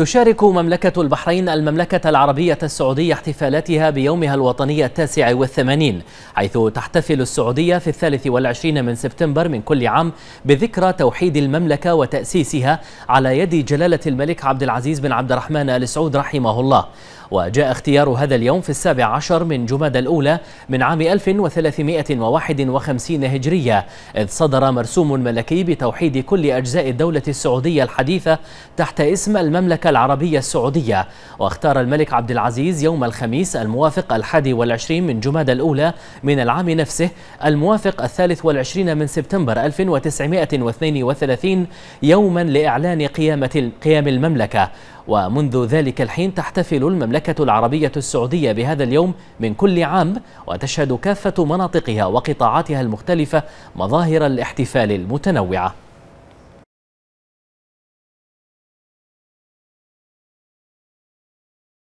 تشارك مملكة البحرين المملكة العربية السعودية احتفالاتها بيومها الوطني التاسع والثمانين حيث تحتفل السعودية في الثالث والعشرين من سبتمبر من كل عام بذكرى توحيد المملكة وتأسيسها على يد جلالة الملك عبد العزيز بن عبد الرحمن آل سعود رحمه الله وجاء اختيار هذا اليوم في السابع عشر من جمادى الأولى من عام 1351 هجرية إذ صدر مرسوم ملكي بتوحيد كل أجزاء الدولة السعودية الحديثة تحت اسم المملكة العربية السعودية واختار الملك عبد العزيز يوم الخميس الموافق الحادي والعشرين من جمادى الأولى من العام نفسه الموافق الثالث والعشرين من سبتمبر 1932 يوما لإعلان قيامة قيام المملكة ومنذ ذلك الحين تحتفل المملكة العربية السعودية بهذا اليوم من كل عام وتشهد كافة مناطقها وقطاعاتها المختلفة مظاهر الاحتفال المتنوعة